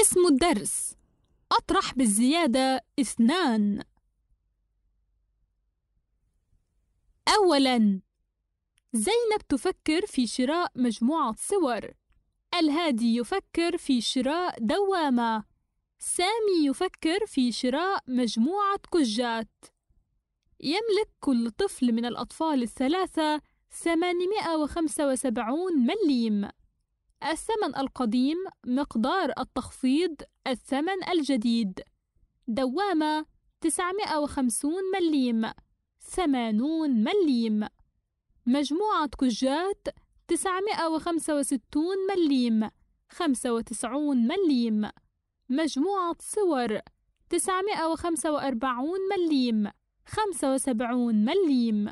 اسم الدرس أطرح بالزيادة اثنان أولا زينب تفكر في شراء مجموعة صور الهادي يفكر في شراء دوامة سامي يفكر في شراء مجموعة كجات يملك كل طفل من الأطفال الثلاثة 875 مليم الثمن القديم مقدار التخفيض الثمن الجديد دوامة 950 مليم 80 مليم مجموعة كجات 965 مليم 95 مليم مجموعة صور 945 مليم 75 مليم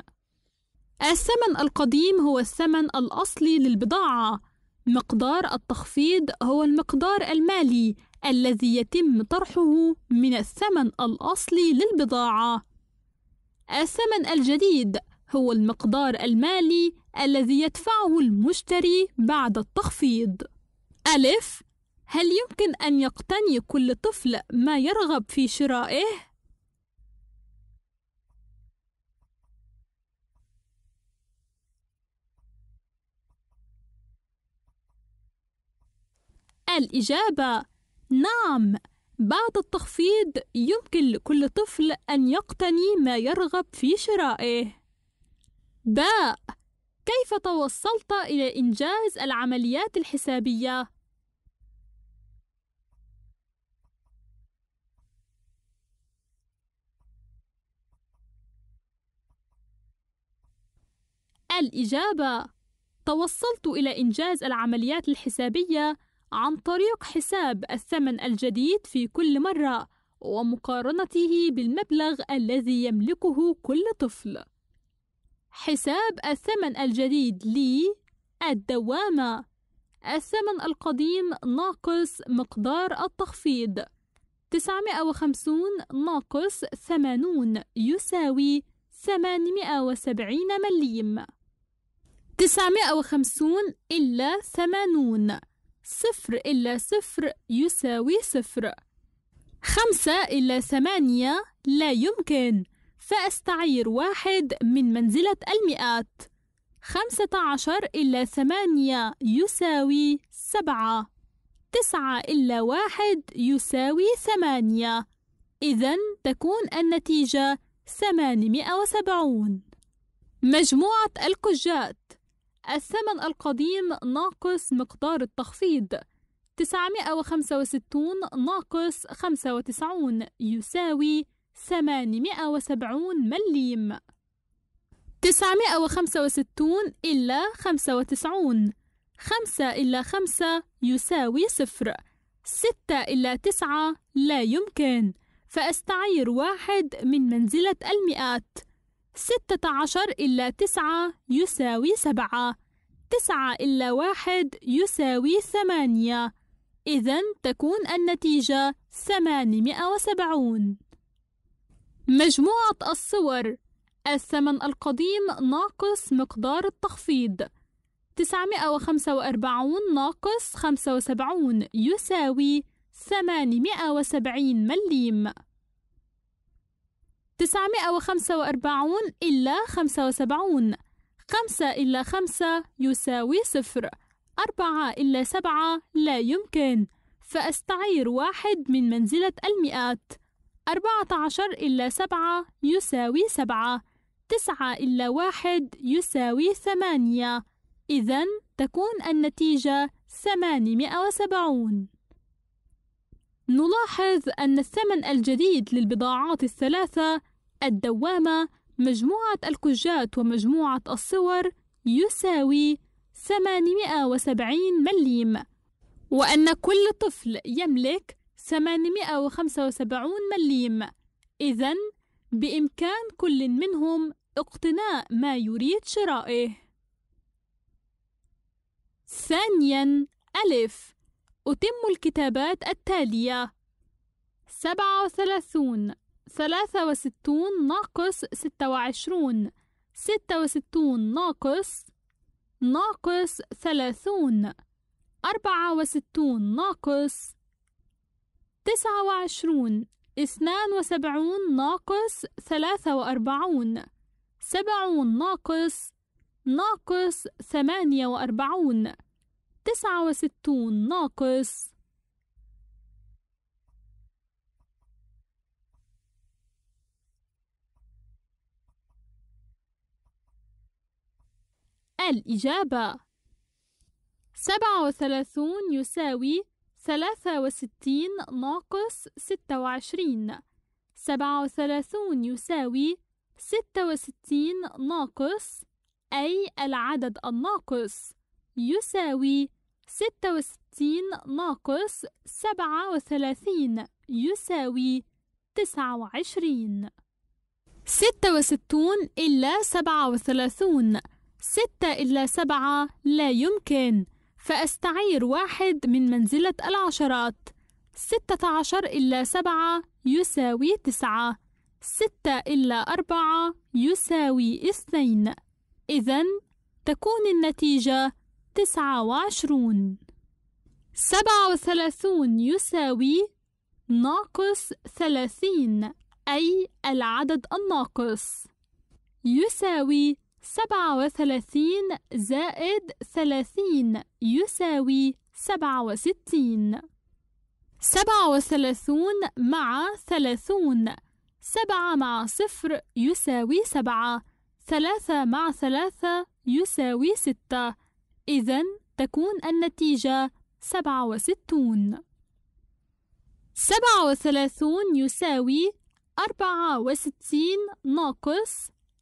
الثمن القديم هو الثمن الأصلي للبضاعة مقدار التخفيض هو المقدار المالي الذي يتم طرحه من الثمن الأصلي للبضاعة. الثمن الجديد هو المقدار المالي الذي يدفعه المشتري بعد التخفيض. ألف هل يمكن أن يقتني كل طفل ما يرغب في شرائه؟ الإجابة نعم بعد التخفيض يمكن لكل طفل أن يقتني ما يرغب في شرائه. باء كيف توصلت إلى إنجاز العمليات الحسابية؟ الإجابة توصلت إلى إنجاز العمليات الحسابية عن طريق حساب الثمن الجديد في كل مرة ومقارنته بالمبلغ الذي يملكه كل طفل. حساب الثمن الجديد لي الدوامة الثمن القديم ناقص مقدار التخفيض 950 ناقص 80 يساوي 870 مليم 950 إلا 80 صفر إلا صفر يساوي صفر خمسة إلا ثمانية لا يمكن فأستعير واحد من منزلة المئات خمسة عشر إلا ثمانية يساوي سبعة تسعة إلا واحد يساوي ثمانية إذا تكون النتيجة ثمانمائة وسبعون مجموعة الكجات الثمن القديم ناقص مقدار التخفيض 965 ناقص 95 يساوي 870 مليم 965 إلا 95 5 إلا 5 يساوي 0 6 إلا 9 لا يمكن فأستعير واحد من منزلة المئات ستة عشر إلا تسعة يساوي سبعة تسعة إلا واحد يساوي ثمانية إذا تكون النتيجة 870 مجموعة الصور الثمن القديم ناقص مقدار التخفيض 945 ناقص 75 يساوي 870 مليم 945 إلا 75 5 إلا 5 يساوي 0 4 إلا 7 لا يمكن فأستعير واحد من منزلة المئات 14 إلا 7 يساوي 7 9 إلا 1 يساوي 8 إذا تكون النتيجة 870 نلاحظ أن الثمن الجديد للبضاعات الثلاثة الدوامة مجموعة الكجات ومجموعة الصور يساوي 870 مليم وأن كل طفل يملك 875 مليم إذا بإمكان كل منهم اقتناء ما يريد شرائه ثانيا ألف أتم الكتابات التالية سبعة وثلاثون ثلاثة وستون ناقص ستة وعشرون ستة وستون ناقص ناقص ثلاثون أربعة وستون ناقص تسعة وعشرون اثنان وسبعون ناقص ثلاثة وأربعون سبعون ناقص ناقص ثمانية وأربعون تسعة وستون ناقص الإجابة سبعة وثلاثون يساوي ثلاثة وستين ناقص ستة وعشرين سبعة وثلاثون يساوي ستة وستين ناقص أي العدد الناقص يساوي ستة وستين ناقص سبعة وثلاثين يساوي تسعة وعشرين ستة وستون إلا سبعة وثلاثون ستة إلا سبعة لا يمكن فأستعير واحد من منزلة العشرات ستة عشر إلا سبعة يساوي تسعة ستة إلا أربعة يساوي اثنين إذا تكون النتيجة تسعة وعشرون سبعة وثلاثون يساوي ناقص ثلاثين أي العدد الناقص يساوي سبعة وثلاثين زائد ثلاثين يساوي سبعة وستين سبعة وثلاثون مع ثلاثون سبعة مع صفر يساوي سبعة ثلاثة مع ثلاثة يساوي ستة إذا تكون النتيجة سبعة وستون سبعة وثلاثون يساوي أربعة وستين ناقص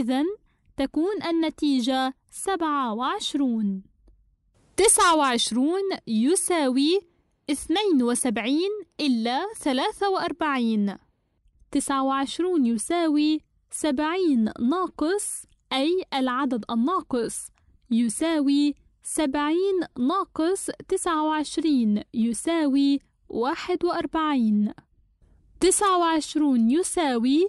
إذا تكون النتيجة سبعة وعشرون تسعة وعشرون يساوي اثنين وسبعين إلا ثلاثة وأربعين تسعة وعشرون يساوي سبعين ناقص أي العدد الناقص يساوي سبعين ناقص تسعة وعشرين يساوي واحد وأربعين تسعة وعشرون يساوي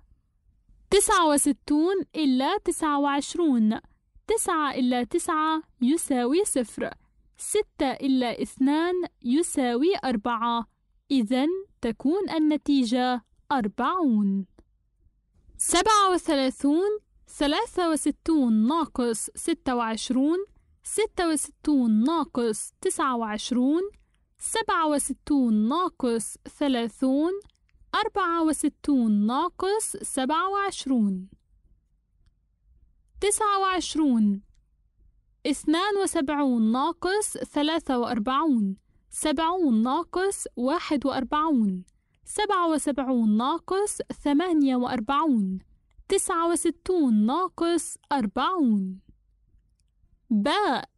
تسعة وستون إلا تسعة وعشرون تسعة إلا تسعة يساوي صفر ستة إلا اثنان يساوي أربعة إذا تكون النتيجة أربعون سبعة وثلاثون ثلاثة وستون ناقص ستة وعشرون ستة وستون ناقص تسعة وعشرون سبعة وستون ناقص ثلاثون أربعة وستون ناقص سبعة وعشرون تسعة وعشرون اثنان وسبعون ناقص ثلاثة وأربعون سبعون ناقص واحد وأربعون سبعة وسبعون ناقص ثمانية وأربعون تسعة وستون ناقص أربعون باء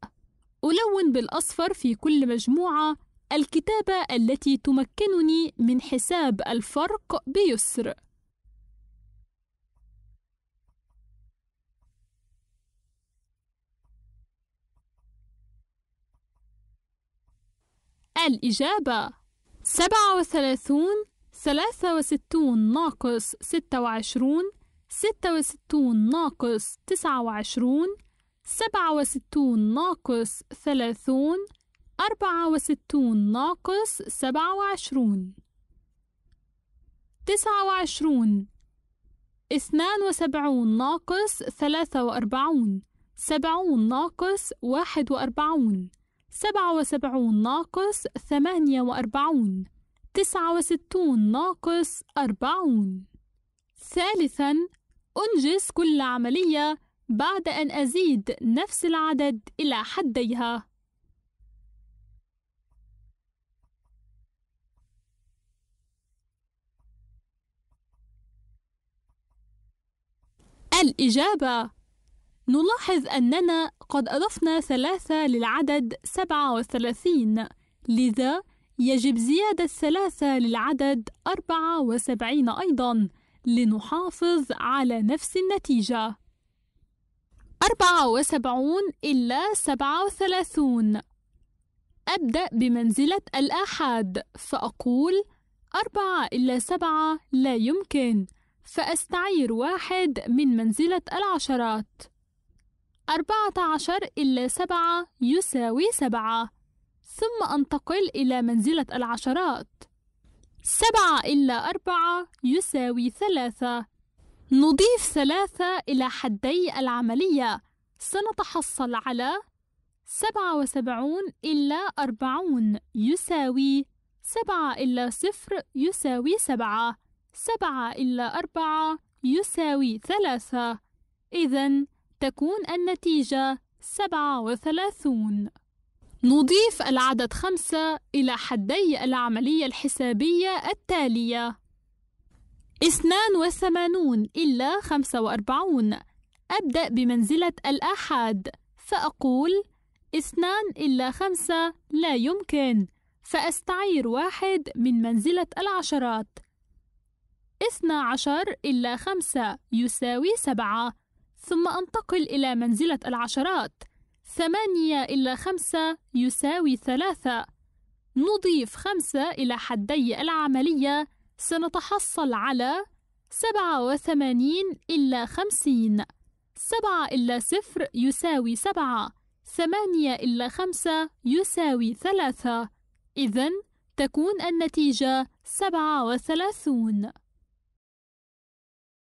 ألون بالأصفر في كل مجموعة الكتابة التي تمكنني من حساب الفرق بيسر الإجابة سبعة وثلاثون ثلاثة وستون ناقص ستة وعشرون ستة وستون ناقص تسعة وعشرون سبعة وستون ناقص ثلاثون أربعة وستون ناقص سبعة وعشرون تسعة وعشرون اثنان وسبعون ناقص ثلاثة وأربعون سبعون ناقص واحد وأربعون سبعة وسبعون ناقص ثمانية وأربعون تسعة وستون ناقص أربعون ثالثا أنجز كل عملية بعد أن أزيد نفس العدد إلى حديها الإجابة نلاحظ أننا قد أضفنا ثلاثة للعدد سبعة وثلاثين لذا يجب زيادة ثلاثة للعدد أربعة وسبعين أيضا لنحافظ على نفس النتيجة أربعة وسبعون إلا سبعة وثلاثون أبدأ بمنزلة الآحاد فأقول أربعة إلا سبعة لا يمكن فأستعير واحد من منزلة العشرات أربعة عشر إلا سبعة يساوي سبعة ثم أنتقل إلى منزلة العشرات سبعة إلا أربعة يساوي ثلاثة نضيف ثلاثة إلى حدي العملية سنتحصل على سبعة وسبعون إلا أربعون يساوي سبعة إلا صفر يساوي سبعة سبعة إلا أربعة يساوي ثلاثة إذا تكون النتيجة سبعة وثلاثون نضيف العدد خمسة إلى حدي العملية الحسابية التالية اثنان وثمانون إلا خمسة وأربعون أبدأ بمنزلة الآحاد فأقول اثنان إلا خمسة لا يمكن فأستعير واحد من منزلة العشرات 12 إلا 5 يساوي 7 ثم أنتقل إلى منزلة العشرات 8 إلا 5 يساوي 3 نضيف 5 إلى حدي العملية سنتحصل على 87 إلا 50 7 إلا 0 يساوي 7 8 إلا 5 يساوي 3 إذن تكون النتيجة 37